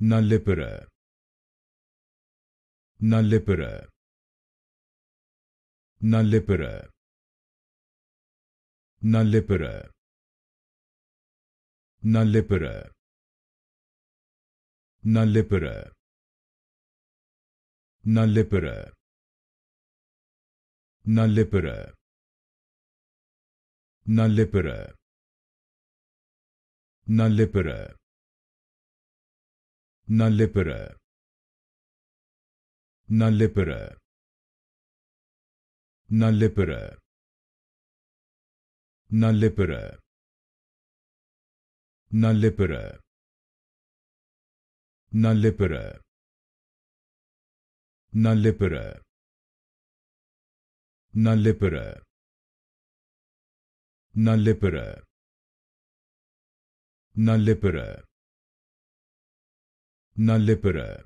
Nallipura. Nallipura. Nallipura. Nallipura. Nallipura. Nallipura. Nallipura. Nallipura. Nallipura. Nallipura. Na Na Na Na Nallipura Na Nallipura Na Nallipura Na Nallipura Na Nallipura na leperă.